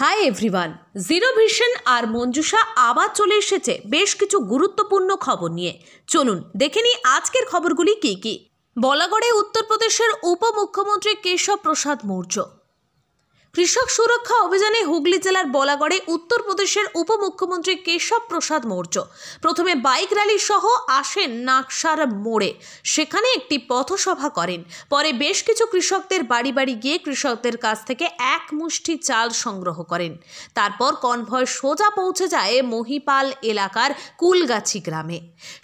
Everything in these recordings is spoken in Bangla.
হাই এভরিওয়ান জিরো ভিশন আর মঞ্জুষা আবার চলে এসেছে বেশ কিছু গুরুত্বপূর্ণ খবর নিয়ে চলুন দেখে নিই আজকের খবরগুলি কী কী বলাগড়ে উত্তরপ্রদেশের উপমুখ্যমন্ত্রী কেশব প্রসাদ মৌর্য কৃষক সুরক্ষা অভিযানে হুগলি জেলার বলাগড়ে উত্তরপ্রদেশের উপমুখ্যমন্ত্রী কেশব প্রসাদ মৌর্য প্রথমে বাইক র্যালি সহ আসেন নাকসার মোড়ে সেখানে একটি পথসভা করেন পরে বেশ কিছু কৃষকদের বাড়ি বাড়ি গিয়ে কৃষকদের কাছ থেকে এক মুষ্টি চাল সংগ্রহ করেন তারপর কনভয় সোজা পৌঁছে যায় মহিপাল এলাকার কুলগাছি গ্রামে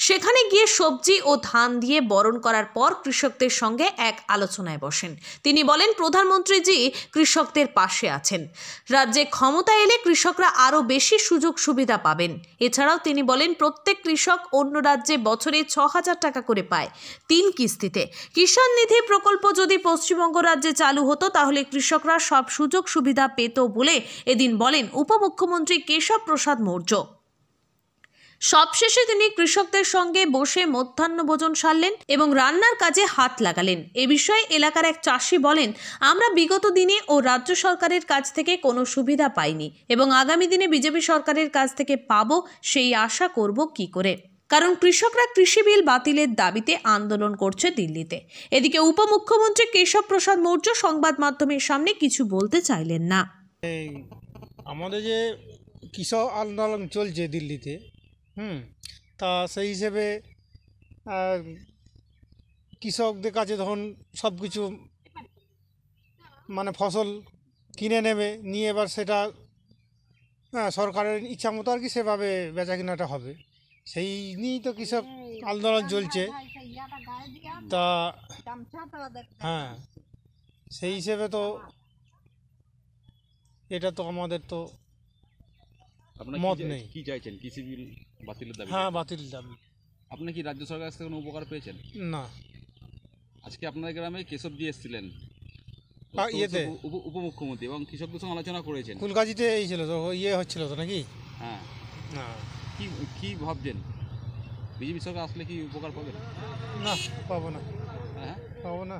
সেখানে গিয়ে সবজি ও ধান দিয়ে বরণ করার পর কৃষকদের সঙ্গে এক আলোচনায় বসেন তিনি বলেন প্রধানমন্ত্রীজি কৃষকদের পাশে আছেন রাজ্যে ক্ষমতা এলে কৃষকরা আরও বেশি সুযোগ সুবিধা পাবেন এছাড়াও তিনি বলেন প্রত্যেক কৃষক অন্য রাজ্যে বছরে ছ হাজার টাকা করে পায় তিন কিস্তিতে কিষাণ নিধি প্রকল্প যদি পশ্চিমবঙ্গ রাজ্যে চালু হতো তাহলে কৃষকরা সব সুযোগ সুবিধা পেত বলে এদিন বলেন উপমুখ্যমন্ত্রী কেশব প্রসাদ মৌর্য সবশেষে তিনি কৃষকদের সঙ্গে বসে মধ্যাহ্ন ভোজন সারলেন এবং রান্নার কাজে হাত লাগালেন এ বিষয়ে এলাকার এক চাষি বলেন আমরা বিগত দিনে ও রাজ্য সরকারের কাছ থেকে কোনো সুবিধা পাইনি এবং আগামী দিনে বিজেপি সরকারের কাছ থেকে পাব সেই আশা করব কি করে কারণ কৃষকরা কৃষি বিল বাতিলের দাবিতে আন্দোলন করছে দিল্লিতে এদিকে উপমুখ্যমন্ত্রী কেশব প্রসাদ মৌর্য সংবাদ মাধ্যমের সামনে কিছু বলতে চাইলেন না আমাদের যে কৃষক আন্দোলন চলছে দিল্লিতে হুম তা সেই হিসেবে কৃষকদের কাছে ধরুন সব কিছু মানে ফসল কিনে নেবে নিয়ে এবার সেটা হ্যাঁ সরকারের ইচ্ছা মতো আর কি সেভাবে বেচা কেনাটা হবে সেই নিয়েই তো কৃষক আন্দোলন চলছে তা হ্যাঁ সেই হিসেবে তো এটা তো আমাদের তো মত নেই কি চাইছেন কৃষি বিল বাতিলের দাবি হ্যাঁ বাতিল দাবি আপনি কি রাজ্য সরকার কাছ থেকে কোনো উপকার পেয়েছেন না আজকে আপনার গ্রামে কেশব দিয়ে এসেছিলেন ইয়েতে উপমুখ্যমন্ত্রী এবং কৃষকদের সঙ্গে আলোচনা করেছেন ফুলগাজিতে এই ছিল তো ইয়ে হচ্ছিল তো নাকি হ্যাঁ হ্যাঁ কি কি ভাবছেন বিজেপি সরকার আসলে কি উপকার পাবে না পাবো না হ্যাঁ পাবো না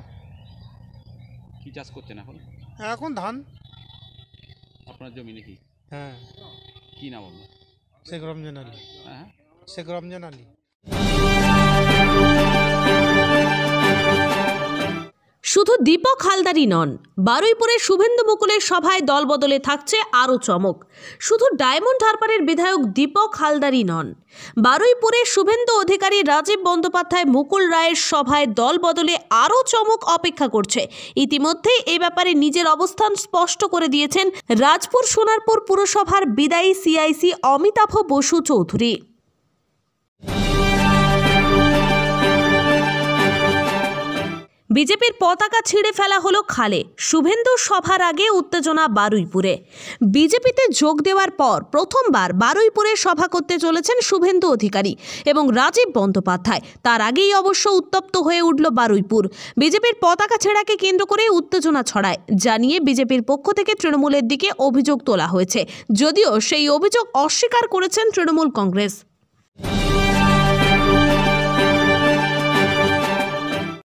কি চাষ করছেন এখন এখন ধান আপনার জমি নাকি হ্যাঁ কি নাম আপনার শেখ রমজান আলী হ্যাঁ শেখ রমজান আলী শুধু দীপক হালদারই নন বারুইপুরে শুভেন্দু মুকুলের সভায় দলবদলে থাকছে আরও চমক শুধু ডায়মন্ড হারবারের বিধায়ক দীপক হালদারই নন বারুইপুরে শুভেন্দু অধিকারী রাজীব বন্দ্যোপাধ্যায় মুকুল রায়ের সভায় দলবদলে আরও চমক অপেক্ষা করছে ইতিমধ্যে এ ব্যাপারে নিজের অবস্থান স্পষ্ট করে দিয়েছেন রাজপুর সোনারপুর পুরসভার বিদায়ী সিআইসি অমিতাভ বসু চৌধুরী বিজেপির পতাকা ছিঁড়ে ফেলা হলো খালে শুভেন্দু সভার আগে উত্তেজনা বারুইপুরে বিজেপিতে যোগ দেওয়ার পর প্রথমবার বারুইপুরে সভা করতে চলেছেন শুভেন্দু অধিকারী এবং রাজীব বন্দ্যোপাধ্যায় তার আগেই অবশ্য উত্তপ্ত হয়ে উঠল বারুইপুর বিজেপির পতাকা ছেঁড়াকে কেন্দ্র করে উত্তেজনা ছড়ায় জানিয়ে বিজেপির পক্ষ থেকে তৃণমূলের দিকে অভিযোগ তোলা হয়েছে যদিও সেই অভিযোগ অস্বীকার করেছেন তৃণমূল কংগ্রেস